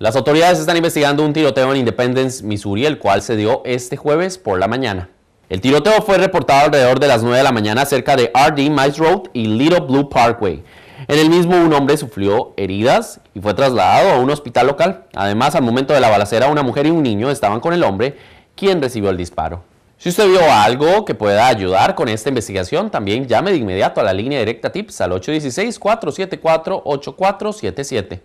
Las autoridades están investigando un tiroteo en Independence, Missouri, el cual se dio este jueves por la mañana. El tiroteo fue reportado alrededor de las 9 de la mañana cerca de RD Mice Road y Little Blue Parkway. En el mismo un hombre sufrió heridas y fue trasladado a un hospital local. Además, al momento de la balacera, una mujer y un niño estaban con el hombre, quien recibió el disparo. Si usted vio algo que pueda ayudar con esta investigación, también llame de inmediato a la línea directa TIPS al 816-474-8477.